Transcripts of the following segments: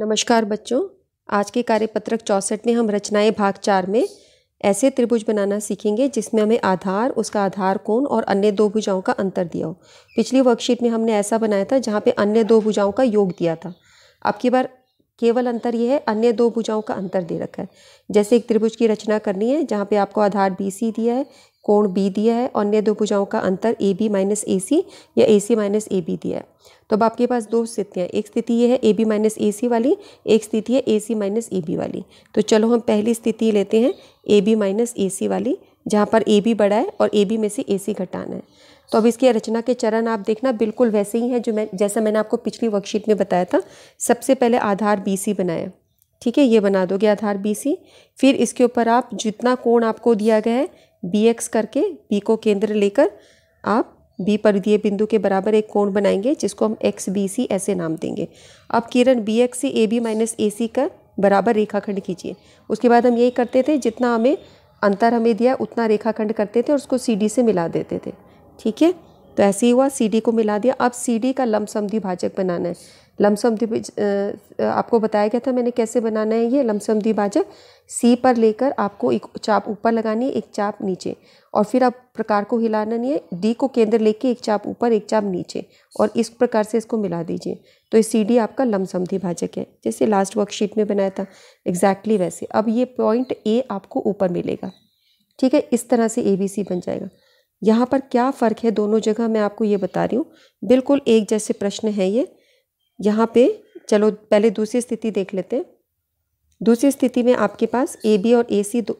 नमस्कार बच्चों आज के कार्यपत्रक चौसठ में हम रचनाएं भाग चार में ऐसे त्रिभुज बनाना सीखेंगे जिसमें हमें आधार उसका आधार कोण और अन्य दो भुजाओं का अंतर दिया हो पिछली वर्कशीट में हमने ऐसा बनाया था जहाँ पे अन्य दो भुजाओं का योग दिया था अब की बार केवल अंतर यह है अन्य दो भुजाओं का अंतर दे रखा है जैसे एक त्रिभुज की रचना करनी है जहाँ पर आपको आधार बी सी दिया है कोण बी दिया है अन्य दो भुजाओं का अंतर ए बी माइनस ए सी या ए सी माइनस ए बी दिया है तो अब आपके पास दो स्थितियाँ एक स्थिति ये है ए बी माइनस ए सी वाली एक स्थिति है ए सी माइनस ए बी वाली तो चलो हम पहली स्थिति लेते हैं ए बी माइनस ए सी वाली जहाँ पर ए बी बड़ा है और ए बी में से ए सी घटाना है तो अब इसकी रचना के चरण आप देखना बिल्कुल वैसे ही हैं जो मैं जैसा मैंने आपको पिछली वर्कशीट में बताया था सबसे पहले आधार बी सी बनाया ठीक है ये बना दोगे आधार बी सी फिर इसके ऊपर आप जितना कोण आपको दिया गया है बी एक्स करके बी को केंद्र लेकर आप बी परिधीय बिंदु के बराबर एक कोण बनाएंगे जिसको हम एक्स बी सी ऐसे नाम देंगे अब किरण बी एक्स से ए बी माइनस ए सी का बराबर रेखाखंड कीजिए उसके बाद हम यही करते थे जितना हमें अंतर हमें दिया उतना रेखाखंड करते थे और उसको सी डी से मिला देते थे ठीक है तो ऐसे ही हुआ सी डी को मिला दिया अब सी डी का लमसम भाजक बनाना है लमसम दिबाज आपको बताया गया था मैंने कैसे बनाना है ये लमसम दिबाजा सी पर लेकर आपको एक चाप ऊपर लगानी है एक चाप नीचे और फिर आप प्रकार को हिलाना नहीं है डी को केंद्र लेके एक चाप ऊपर एक चाप नीचे और इस प्रकार से इसको मिला दीजिए तो ये सी डी आपका लमसम भाजक है जैसे लास्ट वर्कशीट में बनाया था एग्जैक्टली वैसे अब ये पॉइंट ए आपको ऊपर मिलेगा ठीक है इस तरह से ए बी सी बन जाएगा यहाँ पर क्या फ़र्क है दोनों जगह मैं आपको ये बता रही हूँ बिल्कुल एक जैसे प्रश्न है ये यहाँ पे चलो पहले दूसरी स्थिति देख लेते हैं दूसरी स्थिति में आपके पास ए बी और ए सी दो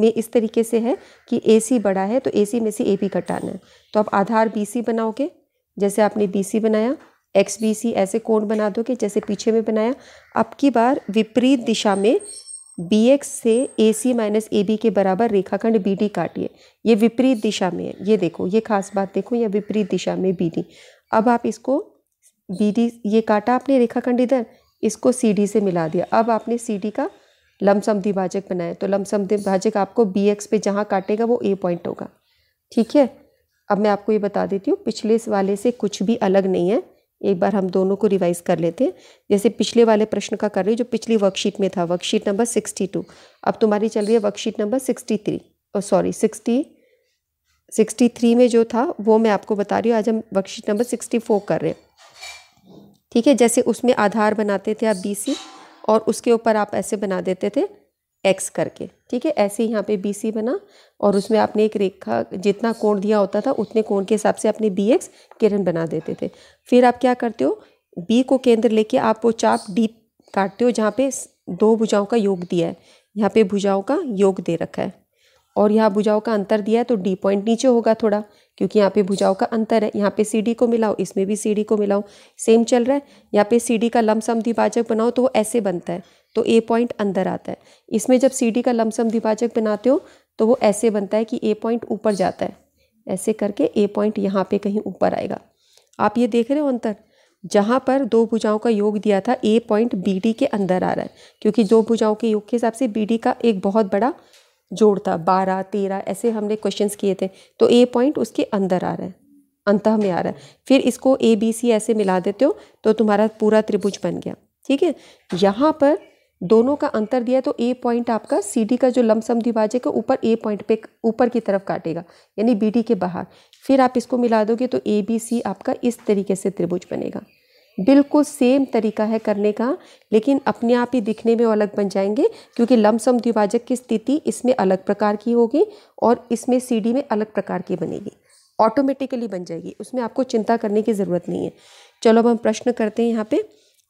में इस तरीके से है कि ए सी बड़ा है तो ए सी में से ए बी घटाना है तो आप आधार बी सी बनाओगे जैसे आपने बी सी बनाया एक्स बी सी ऐसे कोण बना दोगे जैसे पीछे में बनाया अब की बार विपरीत दिशा में बी एक्स से ए सी माइनस ए बी के बराबर रेखाखंड बी डी काटिए ये विपरीत दिशा में है ये देखो ये खास बात देखो यह विपरीत दिशा में बी डी अब आप इसको बी डी ये काटा आपने रेखाखंड इधर इसको सी डी से मिला दिया अब आपने सी डी का लमसम द्विभाजक बनाया तो लमसम द्विभाजक आपको बी एक्स पे जहाँ काटेगा वो ए पॉइंट होगा ठीक है अब मैं आपको ये बता देती हूँ पिछले वाले से कुछ भी अलग नहीं है एक बार हम दोनों को रिवाइज कर लेते हैं जैसे पिछले वाले प्रश्न का कर रही हूँ जो पिछली वर्कशीट में था वर्कशीट नंबर सिक्सटी टू अब तुम्हारी चल रही है वर्कशीट नंबर सिक्सटी थ्री और सॉरी सिक्सटी सिक्सटी थ्री में जो था वो मैं आपको बता रही हूँ आज हम वर्कशीट नंबर सिक्सटी फोर कर रहे हैं ठीक है जैसे उसमें आधार बनाते थे आप बी सी और उसके ऊपर आप ऐसे बना देते थे एक्स करके ठीक है ऐसे यहाँ पे बी सी बना और उसमें आपने एक रेखा जितना कोण दिया होता था उतने कोण के हिसाब से अपने बी एक्स किरण बना देते थे फिर आप क्या करते हो बी को केंद्र लेके आप वो चाप डीप काटते हो जहाँ पे दो भुजाओं का योग दिया है यहाँ पे भुजाओं का योग दे रखा है और यहाँ भुजाओं का अंतर दिया है तो डी पॉइंट नीचे होगा थोड़ा क्योंकि यहाँ पे भुजाओं का अंतर है यहाँ पे सी डी को मिलाओ इसमें भी सी डी को मिलाओ सेम चल रहा है यहाँ पे सी डी का लमसम द्विभाजक बनाओ तो वो ऐसे बनता है तो ए पॉइंट अंदर आता है इसमें जब सी डी का लमसम द्विभाजक बनाते हो तो वो ऐसे बनता है कि ए पॉइंट ऊपर जाता है ऐसे करके ए पॉइंट यहाँ पे कहीं ऊपर आएगा आप ये देख रहे हो अंतर जहाँ पर दो भुजाओं का योग दिया था ए पॉइंट बी डी के अंदर आ रहा है क्योंकि दो भुजाओं के योग के हिसाब से बी डी का एक बहुत बड़ा जोड़ता बारह तेरह ऐसे हमने क्वेश्चंस किए थे तो ए पॉइंट उसके अंदर आ रहा है अंत में आ रहा है फिर इसको ए बी सी ऐसे मिला देते हो तो तुम्हारा पूरा त्रिभुज बन गया ठीक है यहाँ पर दोनों का अंतर दिया तो ए पॉइंट आपका सी डी का जो लमसम दिवाजे है ऊपर ए पॉइंट पे ऊपर की तरफ काटेगा यानी बी डी के बाहर फिर आप इसको मिला दोगे तो ए बी सी आपका इस तरीके से त्रिभुज बनेगा बिल्कुल सेम तरीका है करने का लेकिन अपने आप ही दिखने में अलग बन जाएंगे क्योंकि लमसम द्विभाजक की स्थिति इसमें अलग प्रकार की होगी और इसमें सीडी में अलग प्रकार की बनेगी ऑटोमेटिकली बन जाएगी उसमें आपको चिंता करने की ज़रूरत नहीं है चलो अब हम प्रश्न करते हैं यहाँ पे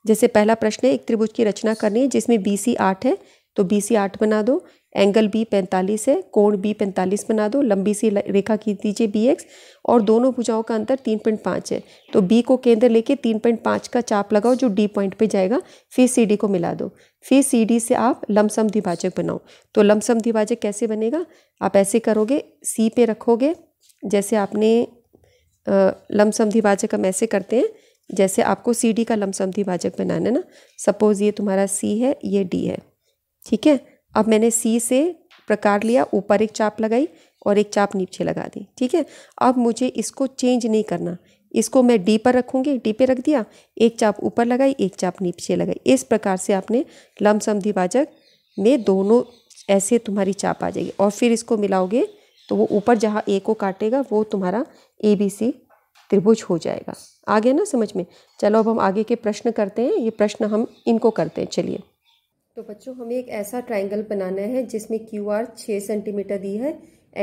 जैसे पहला प्रश्न है एक त्रिभुज की रचना करनी है जिसमें बी सी आठ है तो बी सी आठ बना दो एंगल बी पैंतालीस है कोण बी पैंतालीस बना दो लंबी सी रेखा खींच दीजिए बी एक्स और दोनों भुजाओं का अंतर तीन पॉइंट पाँच है तो बी को केंद्र लेके तीन पॉइंट पाँच का चाप लगाओ जो डी पॉइंट पे जाएगा फिर सी डी को मिला दो फिर सी डी से आप लमसम द्विभाजक बनाओ तो लमसम द्विभाजक कैसे बनेगा आप ऐसे करोगे सी पे रखोगे जैसे आपने लमसम द्विभाजक हम ऐसे करते हैं जैसे आपको सी डी का लमसम द्विभाजक बनाना है ना सपोज़ ये तुम्हारा सी है ये डी है ठीक है अब मैंने सी से प्रकार लिया ऊपर एक चाप लगाई और एक चाप नीचे लगा दी ठीक है अब मुझे इसको चेंज नहीं करना इसको मैं डी पर रखूँगी डी पे रख दिया एक चाप ऊपर लगाई एक चाप नीचे लगाई इस प्रकार से आपने लमसम द्विभाजक में दोनों ऐसे तुम्हारी चाप आ जाएगी और फिर इसको मिलाओगे तो वो ऊपर जहाँ ए को काटेगा वो तुम्हारा ए बी सी त्रिभुज हो जाएगा आ गया ना समझ में चलो अब हम आगे के प्रश्न करते हैं ये प्रश्न हम इनको करते हैं चलिए तो बच्चों हमें एक ऐसा ट्राइंगल बनाना है जिसमें क्यू आर छः सेंटीमीटर दी है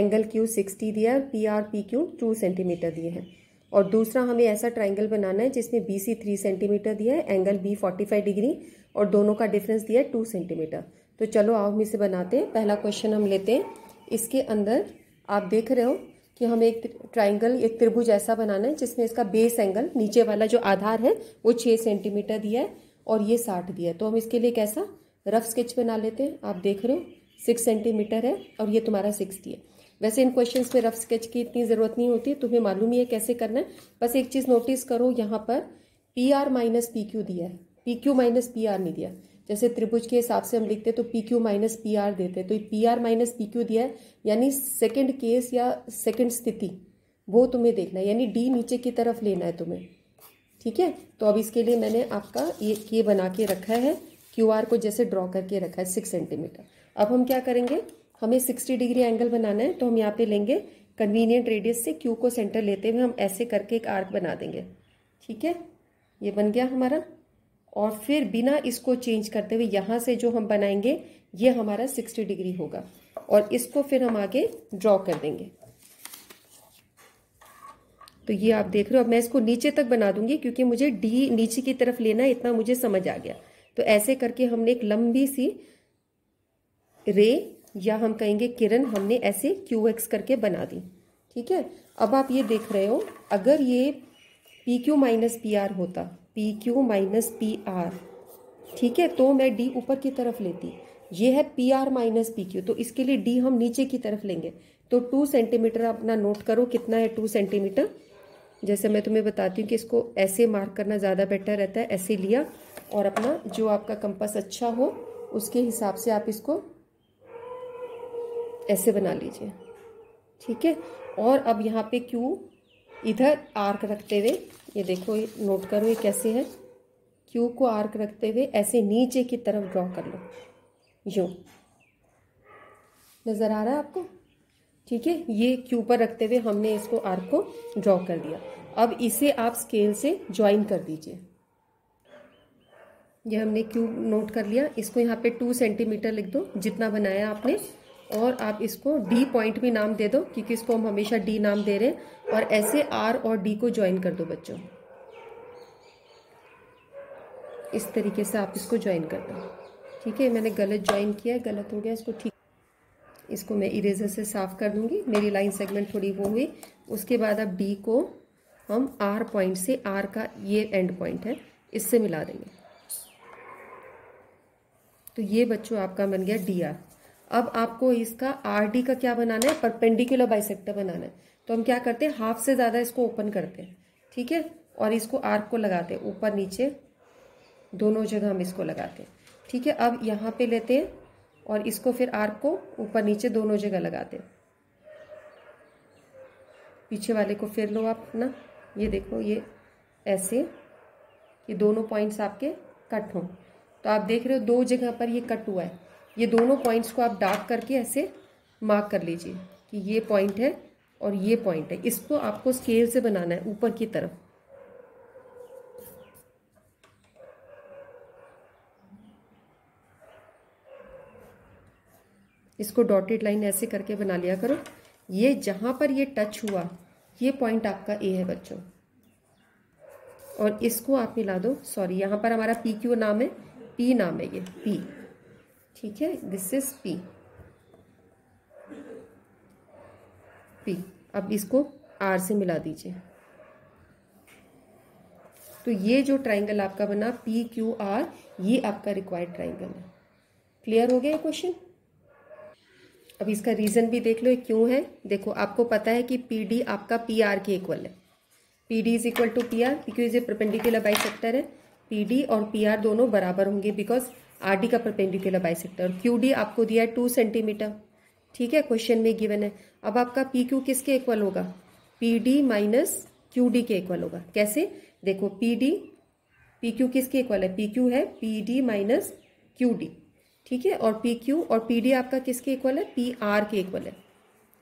एंगल क्यू सिक्सटी दिया है P R P Q two centimetre दिए हैं और दूसरा हमें ऐसा ट्राइंगल बनाना है जिसमें बी सी थ्री सेंटीमीटर दिया है angle B forty five degree और दोनों का डिफरेंस दिया है टू सेंटीमीटर तो चलो आओ हम इसे बनाते हैं पहला क्वेश्चन हम लेते हैं इसके अंदर आप देख रहे हो कि हमें एक ट्राइंगल एक त्रिभुज ऐसा बनाना है जिसमें इसका बेस एंगल नीचे वाला जो आधार है वो छः सेंटीमीटर दिया है और ये साठ दिया है तो हम इसके लिए कैसा रफ स्केच बना लेते हैं आप देख रहे हो सिक्स सेंटीमीटर है और ये तुम्हारा सिक्सटी है वैसे इन क्वेश्चंस में रफ स्केच की इतनी ज़रूरत नहीं होती तुम्हें मालूम ही है कैसे करना है बस एक चीज़ नोटिस करो यहाँ पर P R minus P Q दिया है P Q minus P R नहीं दिया जैसे त्रिभुज के हिसाब से हम लिखते हैं तो P Q minus P R देते तो P R minus P Q दिया है यानी सेकेंड केस या सेकेंड स्थिति वो तुम्हें देखना है यानी डी नीचे की तरफ लेना है तुम्हें ठीक है तो अब इसके लिए मैंने आपका ये ये बना के रखा है क्यू आर को जैसे ड्रॉ करके रखा है सिक्स सेंटीमीटर अब हम क्या करेंगे हमें सिक्सटी डिग्री एंगल बनाना है तो हम यहाँ पे लेंगे कन्वीनियंट रेडियस से क्यू को सेंटर लेते हुए हम ऐसे करके एक आर्क बना देंगे ठीक है ये बन गया हमारा और फिर बिना इसको चेंज करते हुए यहाँ से जो हम बनाएंगे ये हमारा सिक्सटी डिग्री होगा और इसको फिर हम आगे ड्रॉ कर देंगे तो ये आप देख रहे हो अब मैं इसको नीचे तक बना दूंगी क्योंकि मुझे डी नीचे की तरफ लेना है इतना मुझे समझ आ गया तो ऐसे करके हमने एक लंबी सी रे या हम कहेंगे किरण हमने ऐसे क्यू एक्स करके बना दी ठीक है अब आप ये देख रहे हो अगर ये P Q minus P R होता P Q minus P R ठीक है तो मैं डी ऊपर की तरफ लेती ये है P R minus P Q तो इसके लिए डी हम नीचे की तरफ लेंगे तो टू सेंटीमीटर अपना नोट करो कितना है टू सेंटीमीटर जैसे मैं तुम्हें बताती हूँ कि इसको ऐसे मार्क करना ज़्यादा बेटर रहता है ऐसे लिया और अपना जो आपका कंपास अच्छा हो उसके हिसाब से आप इसको ऐसे बना लीजिए ठीक है और अब यहाँ पे क्यू इधर आर्क रखते हुए ये देखो ये नोट करो ये कैसे है क्यू को आर्क रखते हुए ऐसे नीचे की तरफ ड्रॉ कर लो यू नज़र आ रहा है आपको ठीक है ये क्यू पर रखते हुए हमने इसको आर्क को ड्रॉ कर दिया अब इसे आप स्केल से ज्वाइन कर दीजिए ये हमने क्यूब नोट कर लिया इसको यहाँ पे टू सेंटीमीटर लिख दो जितना बनाया आपने और आप इसको डी पॉइंट भी नाम दे दो क्योंकि इसको हम हमेशा डी नाम दे रहे हैं और ऐसे आर और डी को ज्वाइन कर दो बच्चों इस तरीके से आप इसको ज्वाइन कर दो ठीक है मैंने गलत ज्वाइन किया है गलत हो गया इसको ठीक इसको मैं इरेजर से साफ़ कर दूंगी मेरी लाइन सेगमेंट थोड़ी वो हुई उसके बाद अब डी को हम आर पॉइंट से आर का ये एंड पॉइंट है इससे मिला देंगे तो ये बच्चों आपका बन गया डी आर अब आपको इसका आर डी का क्या बनाना है परपेंडिकुलर बाइसेक्टर बनाना है तो हम क्या करते हैं हाफ से ज़्यादा इसको ओपन करते हैं ठीक है और इसको आर्क को लगाते हैं ऊपर नीचे दोनों जगह हम इसको लगाते हैं ठीक है अब यहाँ पे लेते हैं और इसको फिर आर्क को ऊपर नीचे दोनों जगह लगाते हैं पीछे वाले को फिर लो आप ना ये देखो ये ऐसे ये दोनों पॉइंट्स आपके कट हों तो आप देख रहे हो दो जगह पर ये कट हुआ है ये दोनों पॉइंट्स को आप डार्क करके ऐसे मार्क कर लीजिए कि ये पॉइंट है और ये पॉइंट है इसको आपको स्केल से बनाना है ऊपर की तरफ इसको डॉटेड लाइन ऐसे करके बना लिया करो ये जहां पर ये टच हुआ ये पॉइंट आपका ए है बच्चों और इसको आप मिला दो सॉरी यहां पर हमारा पी क्यू नाम है पी नाम है ये पी ठीक है दिस इज पी पी अब इसको आर से मिला दीजिए तो ये जो ट्राइंगल आपका बना पी क्यू आर ये आपका रिक्वायर्ड ट्राइंगल है क्लियर हो गया क्वेश्चन अब इसका रीज़न भी देख लो क्यों है देखो आपको पता है कि पी डी आपका पी आर के इक्वल है P D is equal to P R P Q is a perpendicular bisector है पी डी और पी आर दोनों बराबर होंगे बिकॉज आर डी का परपेंडिकुलर बाइसेक्टर क्यू डी आपको दिया है टू सेंटीमीटर ठीक है क्वेश्चन में गिवन है अब आपका पी क्यू किसके इक्वल होगा P D minus Q D के इक्वल होगा कैसे देखो पी डी पी क्यू किसके इक्वल है पी क्यू है P D minus Q D ठीक है और पी क्यू और पी डी आपका किसके इक्वल है पी आर के इक्वल है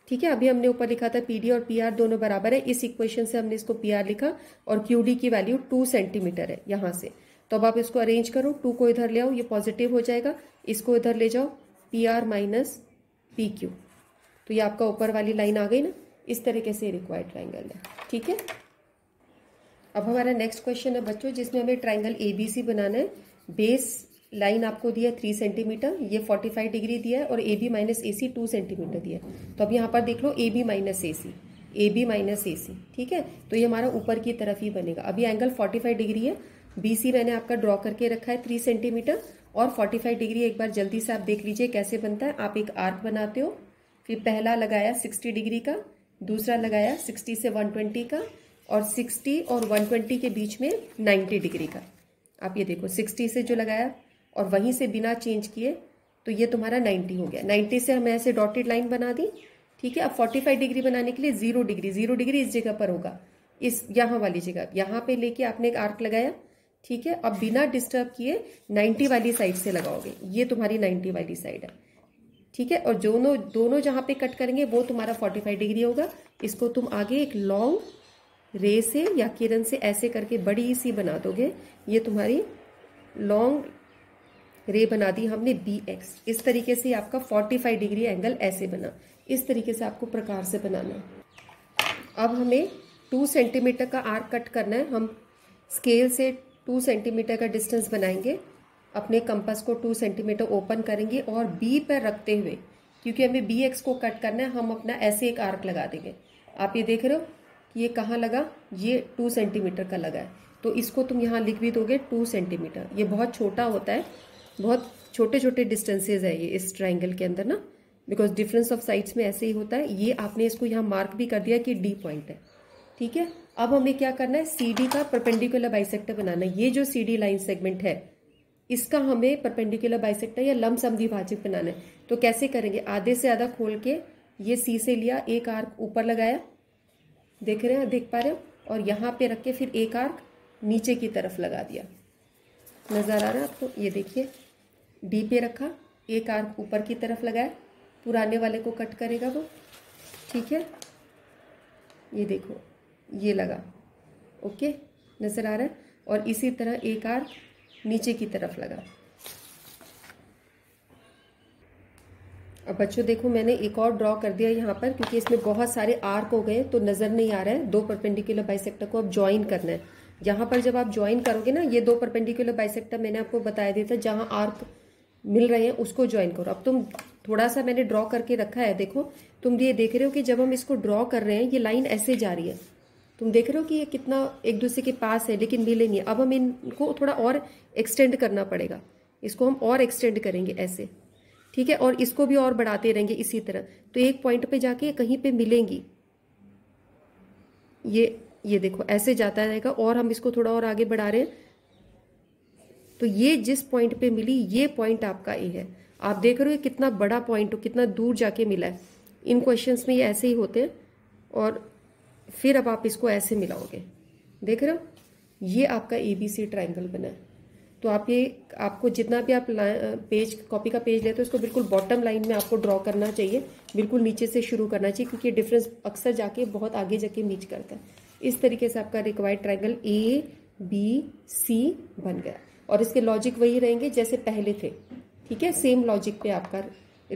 ठीक है अभी हमने ऊपर लिखा था पी और पी दोनों बराबर है इस इक्वेशन से हमने इसको पी लिखा और क्यू की वैल्यू टू सेंटीमीटर है यहाँ से तो अब आप इसको अरेंज करो टू को इधर ले आओ ये पॉजिटिव हो जाएगा इसको इधर ले जाओ P R minus P Q तो ये आपका ऊपर वाली लाइन आ गई ना इस तरीके से रिक्वायर्ड ट्राइंगल है ठीक है अब हमारा नेक्स्ट क्वेश्चन है बच्चों जिसमें हमें ट्राइंगल ए बी सी बनाना है बेस लाइन आपको दिया है थ्री सेंटीमीटर ये फोर्टी फाइव डिग्री दिया है और A B minus A C two centimetre दिया है तो अब यहाँ पर देख लो A B minus A C A B minus A C ठीक है तो ये हमारा ऊपर की तरफ ही बनेगा अभी एंगल फोर्टी फाइव डिग्री है बी सी मैंने आपका ड्रॉ करके रखा है थ्री सेंटीमीटर और फोर्टी फाइव डिग्री एक बार जल्दी से आप देख लीजिए कैसे बनता है आप एक आर्क बनाते हो फिर पहला लगाया सिक्सटी डिग्री का दूसरा लगाया सिक्सटी से वन ट्वेंटी का और सिक्सटी और वन ट्वेंटी के बीच में नाइन्टी डिग्री का आप ये देखो सिक्सटी से जो लगाया और वहीं से बिना चेंज किए तो ये तुम्हारा 90 हो गया 90 से हमें ऐसे डॉटेड लाइन बना दी ठीक है अब 45 डिग्री बनाने के लिए जीरो डिग्री जीरो डिग्री इस जगह पर होगा इस यहाँ वाली जगह यहाँ पे लेके आपने एक आर्क लगाया ठीक है अब बिना डिस्टर्ब किए 90 वाली साइड से लगाओगे ये तुम्हारी 90 वाली साइड है ठीक है और दोनों दोनों जहाँ पे कट करेंगे वो तुम्हारा फोर्टी डिग्री होगा इसको तुम आगे एक लॉन्ग रे से या किरण से ऐसे करके बड़ी सी बना दोगे ये तुम्हारी लॉन्ग रे बना दी हमने बी एक्स इस तरीके से आपका 45 डिग्री एंगल ऐसे बना इस तरीके से आपको प्रकार से बनाना है अब हमें टू सेंटीमीटर का आर्क कट करना है हम स्केल से टू सेंटीमीटर का डिस्टेंस बनाएंगे अपने कंपस को टू सेंटीमीटर ओपन करेंगे और बी पर रखते हुए क्योंकि हमें बी एक्स को कट करना है हम अपना ऐसे एक आर्क लगा देंगे आप ये देख रहे हो कि ये कहाँ लगा ये टू सेंटीमीटर का लगा है तो इसको तुम यहाँ लिख भी दोगे टू सेंटीमीटर ये बहुत छोटा होता है बहुत छोटे छोटे डिस्टेंसेज है ये इस ट्राइंगल के अंदर ना बिकॉज डिफरेंस ऑफ साइड्स में ऐसे ही होता है ये आपने इसको यहाँ मार्क भी कर दिया कि डी पॉइंट है ठीक है अब हमें क्या करना है सी डी का परपेंडिकुलर बाइसेक्टर बनाना है ये जो सी डी लाइन सेगमेंट है इसका हमें परपेंडिकुलर बाइसेक्टर या लम समी द्विभाजिक बनाना है तो कैसे करेंगे आधे से आधा खोल के ये सी से लिया एक आर्क ऊपर लगाया देख रहे हैं देख पा रहे हो और यहाँ पे रख के फिर एक आर्क नीचे की तरफ लगा दिया नज़र आ रहा है आपको ये देखिए डी पे रखा एक आर्क ऊपर की तरफ लगाया पुराने वाले को कट करेगा वो ठीक है ये देखो ये लगा ओके नज़र आ रहा है और इसी तरह एक आर्क नीचे की तरफ लगा अब बच्चों देखो मैंने एक और ड्रॉ कर दिया यहाँ पर क्योंकि इसमें बहुत सारे आर्क हो गए तो नज़र नहीं आ रहा है दो परपेंडिकुलर बाइसेक्टर को अब ज्वाइन करना है यहाँ पर जब आप ज्वाइन करोगे ना ये दो परपेंडिकुलर बाइसेक्टर मैंने आपको बताया दिया था जहाँ आर्क मिल रहे हैं उसको ज्वाइन करो अब तुम थोड़ा सा मैंने ड्रॉ करके रखा है देखो तुम ये देख रहे हो कि जब हम इसको ड्रॉ कर रहे हैं ये लाइन ऐसे जा रही है तुम देख रहे हो कि ये कितना एक दूसरे के पास है लेकिन मिले नहीं अब हम इनको थोड़ा और एक्सटेंड करना पड़ेगा इसको हम और एक्सटेंड करेंगे ऐसे ठीक है और इसको भी और बढ़ाते रहेंगे इसी तरह तो एक पॉइंट पे जाके कहीं पे मिलेंगी ये ये देखो ऐसे जाता रहेगा और हम इसको थोड़ा और आगे बढ़ा रहे हैं तो ये जिस पॉइंट पे मिली ये पॉइंट आपका ए है आप देख रहे हो कितना बड़ा पॉइंट हो कितना दूर जाके मिला है इन क्वेश्चन में ये ऐसे ही होते हैं और फिर अब आप इसको ऐसे मिलाओगे देख रहे हो ये आपका ए बी सी ट्राइंगल बना है तो आप ये आपको जितना भी आप पेज कॉपी का पेज लेते हो उसको बिल्कुल बॉटम लाइन में आपको ड्रॉ करना चाहिए बिल्कुल नीचे से शुरू करना चाहिए क्योंकि ये डिफरेंस अक्सर जाके बहुत आगे जाके मीच करता है इस तरीके से आपका required triangle A B C बन गया और इसके लॉजिक वही रहेंगे जैसे पहले थे ठीक है सेम लॉजिक पे आपका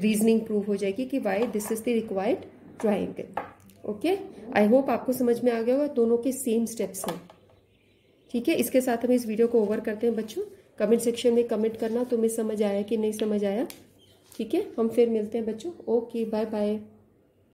रीजनिंग प्रूव हो जाएगी कि why this is the required triangle okay I hope आपको समझ में आ गया होगा दोनों के सेम स्टेप्स हैं ठीक है इसके साथ हम इस वीडियो को ओवर करते हैं बच्चों कमेंट सेक्शन में कमेंट करना तुम्हें समझ आया कि नहीं समझ आया ठीक है हम फिर मिलते हैं बच्चों ओके बाय बाय